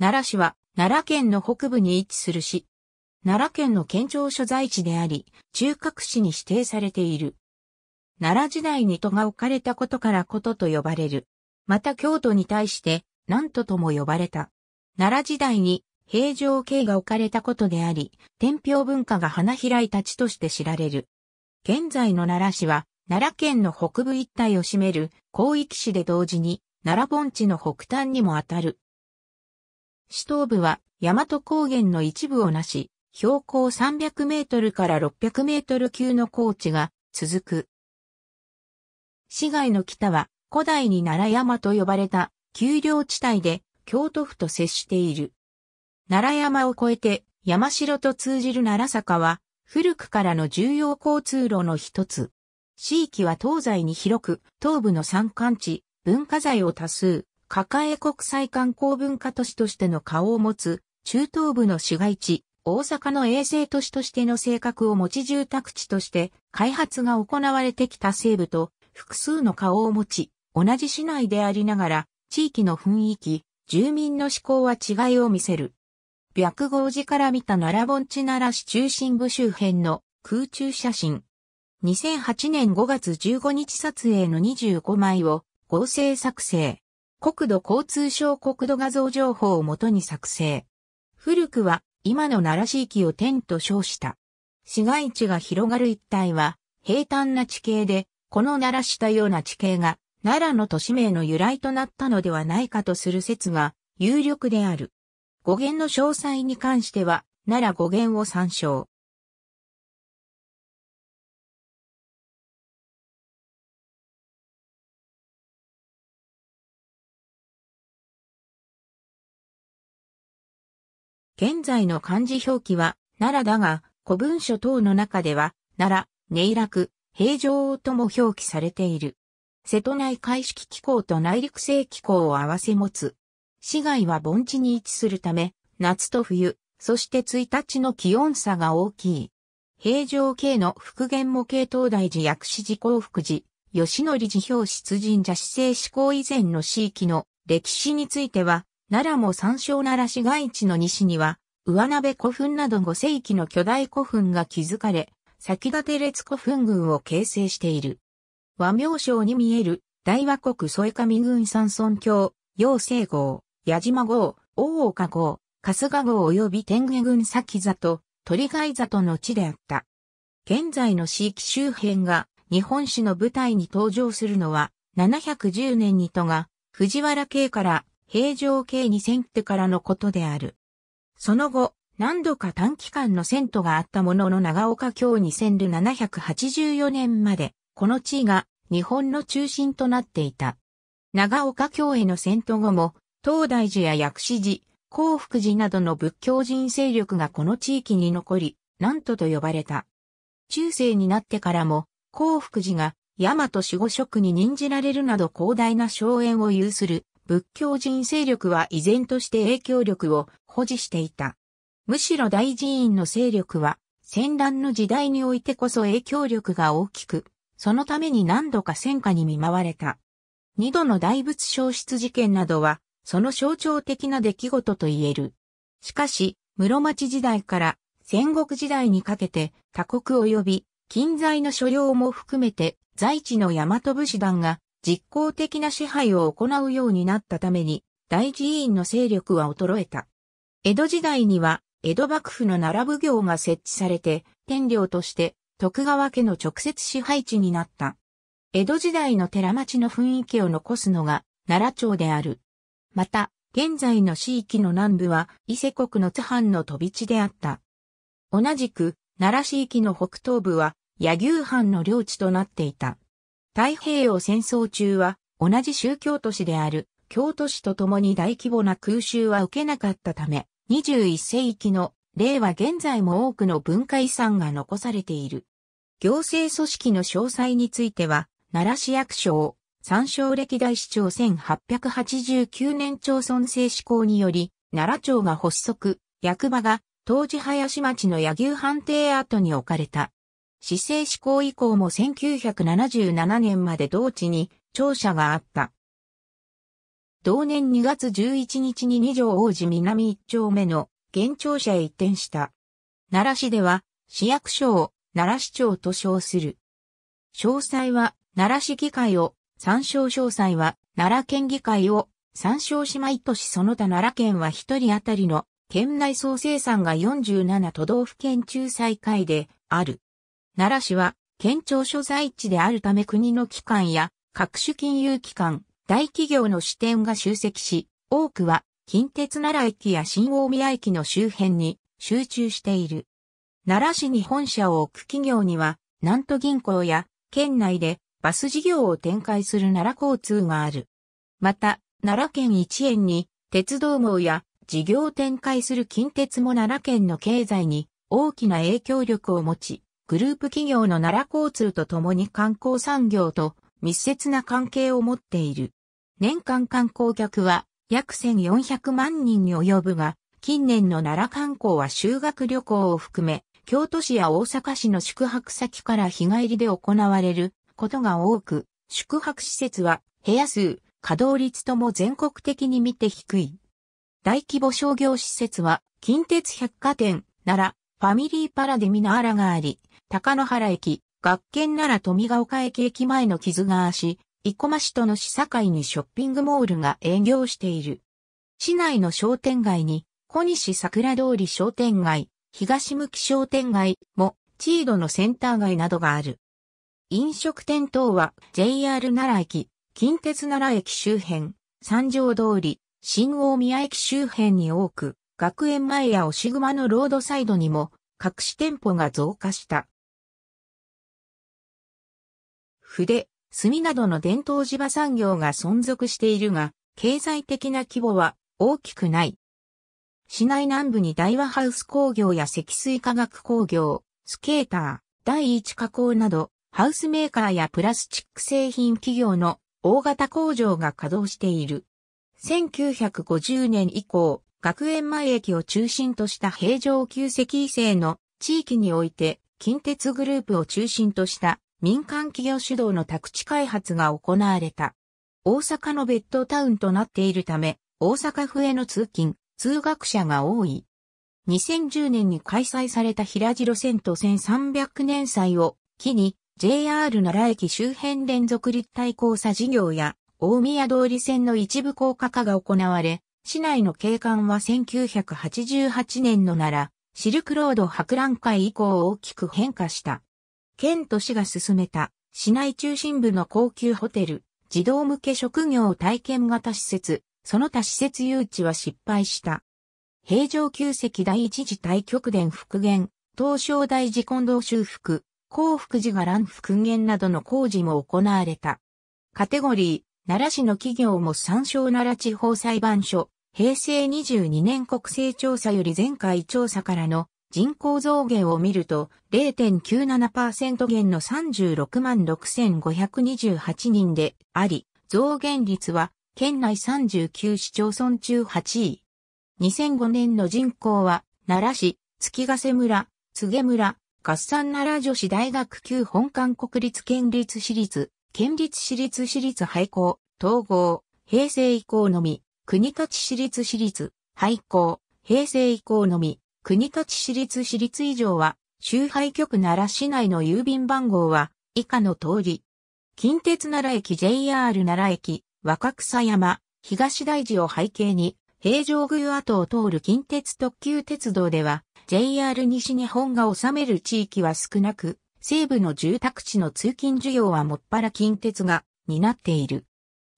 奈良市は、奈良県の北部に位置する市。奈良県の県庁所在地であり、中核市に指定されている。奈良時代に都が置かれたことからことと呼ばれる。また京都に対して、南都とも呼ばれた。奈良時代に平城京が置かれたことであり、天平文化が花開いた地として知られる。現在の奈良市は、奈良県の北部一帯を占める広域市で同時に、奈良盆地の北端にもあたる。市東部は大和高原の一部をなし、標高300メートルから600メートル級の高地が続く。市街の北は古代に奈良山と呼ばれた丘陵地帯で京都府と接している。奈良山を越えて山城と通じる奈良坂は古くからの重要交通路の一つ。地域は東西に広く東部の山間地、文化財を多数、抱え国際観光文化都市としての顔を持つ、中東部の市街地、大阪の衛星都市としての性格を持ち住宅地として開発が行われてきた西部と複数の顔を持ち、同じ市内でありながら地域の雰囲気、住民の思考は違いを見せる。白号寺から見た奈良盆地奈良市中心部周辺の空中写真。2008年5月15日撮影の25枚を合成作成。国土交通省国土画像情報をもとに作成。古くは今の奈良市域を天と称した。市街地が広がる一帯は平坦な地形で、この奈良したような地形が奈良の都市名の由来となったのではないかとする説が有力である。語源の詳細に関しては、奈良語源を参照。現在の漢字表記は、奈良だが、古文書等の中では、奈良、寧楽、平城とも表記されている。瀬戸内海式気候と内陸性気候を合わせ持つ。市街は盆地に位置するため、夏と冬、そして1日の気温差が大きい。平城系の復元模型東大寺薬師寺幸福寺、吉理寺表出神者市政志向以前の地域の歴史については、奈良も山椒奈良市街地の西には、上鍋古墳など5世紀の巨大古墳が築かれ、先立て列古墳群を形成している。和名省に見える、大和国添上郡山村郷、陽西郷、矢島郷、大岡郷、春日郷及び天下郡座里、鳥貝里の地であった。現在の地域周辺が日本史の舞台に登場するのは710年にとが藤原家から平城京に遷ってからのことである。その後、何度か短期間の遷都があったものの長岡京に遷る784年まで、この地位が日本の中心となっていた。長岡京への遷都後も、東大寺や薬師寺、興福寺などの仏教人勢力がこの地域に残り、南都と呼ばれた。中世になってからも、興福寺が大和守護職に任じられるなど広大な荘園を有する仏教人勢力は依然として影響力を保持していた。むしろ大寺院の勢力は戦乱の時代においてこそ影響力が大きく、そのために何度か戦火に見舞われた。二度の大仏消失事件などは、その象徴的な出来事と言える。しかし、室町時代から戦国時代にかけて他国及び近在の所領も含めて在地の大和武士団が実効的な支配を行うようになったために、大寺院の勢力は衰えた。江戸時代には、江戸幕府の奈良奉行が設置されて、天領として徳川家の直接支配地になった。江戸時代の寺町の雰囲気を残すのが奈良町である。また、現在の市域の南部は伊勢国の津藩の飛び地であった。同じく、奈良市域の北東部は、柳生藩の領地となっていた。太平洋戦争中は同じ宗教都市である京都市と共に大規模な空襲は受けなかったため、21世紀の令和現在も多くの文化遺産が残されている。行政組織の詳細については、奈良市役所を参照歴代市長1889年町村制施行により、奈良町が発足、役場が当時林町の野牛判定跡に置かれた。市政施行以降も1977年まで同地に庁舎があった。同年2月11日に二条王子南一丁目の現庁舎へ移転した。奈良市では市役所を奈良市長と称する。詳細は奈良市議会を、参照詳細は奈良県議会を参照し毎年その他奈良県は一人当たりの県内総生産が47都道府県仲裁会である。奈良市は、県庁所在地であるため国の機関や各種金融機関、大企業の支店が集積し、多くは近鉄奈良駅や新大宮駅の周辺に集中している。奈良市に本社を置く企業には、南都銀行や県内でバス事業を展開する奈良交通がある。また、奈良県一円に鉄道網や事業を展開する近鉄も奈良県の経済に大きな影響力を持ち、グループ企業の奈良交通とともに観光産業と密接な関係を持っている。年間観光客は約1400万人に及ぶが、近年の奈良観光は修学旅行を含め、京都市や大阪市の宿泊先から日帰りで行われることが多く、宿泊施設は部屋数、稼働率とも全国的に見て低い。大規模商業施設は近鉄百貨店、奈良、ファミリーパラデミナーラがあり、高野原駅、学研なら富ヶ丘駅駅前の木津川市、生駒市との市境にショッピングモールが営業している。市内の商店街に、小西桜通り商店街、東向商店街も、チードのセンター街などがある。飲食店等は JR 奈良駅、近鉄奈良駅周辺、三条通り、新大宮駅周辺に多く、学園前や押し熊のロードサイドにも、隠し店舗が増加した。筆、墨などの伝統地場産業が存続しているが、経済的な規模は大きくない。市内南部に大和ハウス工業や積水化学工業、スケーター、第一加工など、ハウスメーカーやプラスチック製品企業の大型工場が稼働している。1950年以降、学園前駅を中心とした平城旧石井製の地域において、近鉄グループを中心とした民間企業主導の宅地開発が行われた。大阪のベッドタウンとなっているため、大阪府への通勤、通学者が多い。2010年に開催された平路線と1300年祭を機に JR 奈良駅周辺連続立体交差事業や大宮通り線の一部高架化が行われ、市内の景観は1988年の奈良、シルクロード博覧会以降大きく変化した。県都市が進めた市内中心部の高級ホテル、児童向け職業体験型施設、その他施設誘致は失敗した。平城旧跡第一次大極殿復元、東照大寺近藤修復、幸福寺が乱復元などの工事も行われた。カテゴリー、奈良市の企業も参照奈良地方裁判所、平成22年国勢調査より前回調査からの人口増減を見ると0.97%減の36万6528人であり、増減率は県内39市町村中8位。2005年の人口は奈良市、月ヶ瀬村、柘植村、合算奈良女子大学旧本館国立県立私立、県立私立私立廃校、統合、平成以降のみ、国立市立私立、廃校、平成以降のみ、国立市立市立以上は、周配局奈良市内の郵便番号は、以下の通り。近鉄奈良駅 JR 奈良駅、若草山、東大寺を背景に、平城宮跡を通る近鉄特急鉄道では、JR 西日本が治める地域は少なく、西部の住宅地の通勤需要はもっぱら近鉄が担っている。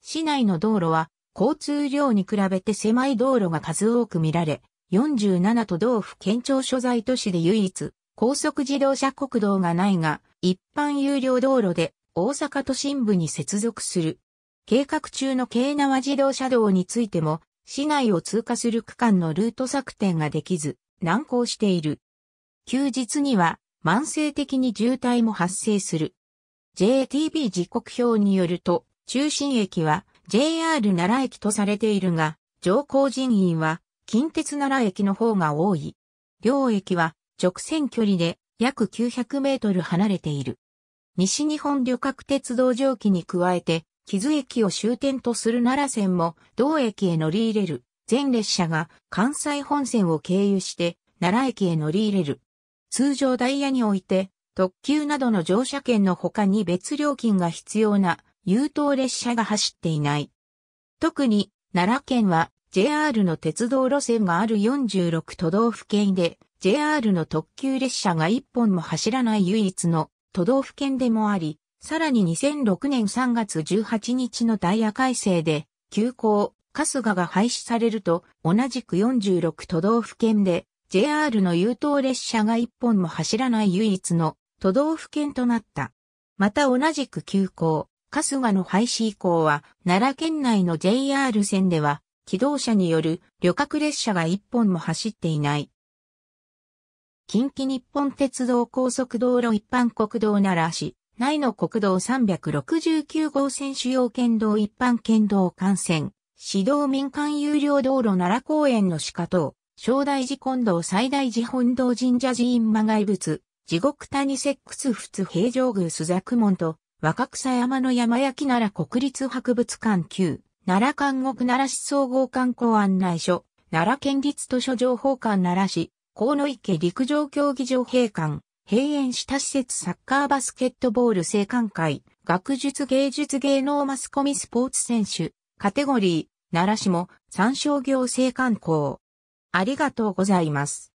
市内の道路は、交通量に比べて狭い道路が数多く見られ、47都道府県庁所在都市で唯一、高速自動車国道がないが、一般有料道路で大阪都心部に接続する。計画中の京奈和自動車道についても、市内を通過する区間のルート策定ができず、難航している。休日には、慢性的に渋滞も発生する。JTB 時刻表によると、中心駅は JR 奈良駅とされているが、上皇人員は近鉄奈良駅の方が多い。両駅は直線距離で約900メートル離れている。西日本旅客鉄道上記に加えて、木津駅を終点とする奈良線も同駅へ乗り入れる全列車が関西本線を経由して奈良駅へ乗り入れる。通常ダイヤにおいて特急などの乗車券の他に別料金が必要な優等列車が走っていない。特に奈良県は JR の鉄道路線がある46都道府県で、JR の特急列車が1本も走らない唯一の都道府県でもあり、さらに2006年3月18日のダイヤ改正で、急行、春日が廃止されると、同じく46都道府県で、JR の優等列車が1本も走らない唯一の都道府県となった。また同じく急行、春日の廃止以降は、奈良県内の JR 線では、機動車による旅客列車が一本も走っていない。近畿日本鉄道高速道路一般国道奈良市、内の国道369号線主要県道一般県道幹線、市道民間有料道路奈良公園の鹿島、正大寺近道最大寺本道神社寺院が外仏、地獄谷石窟仏平城宮須雀門と若草山の山焼き奈良国立博物館級。奈良監獄奈良市総合観光案内所、奈良県立図書情報館奈良市、河野池陸上競技場閉館、閉園した施設サッカーバスケットボール生館会、学術芸術芸能マスコミスポーツ選手、カテゴリー、奈良市も、参照業生館校。ありがとうございます。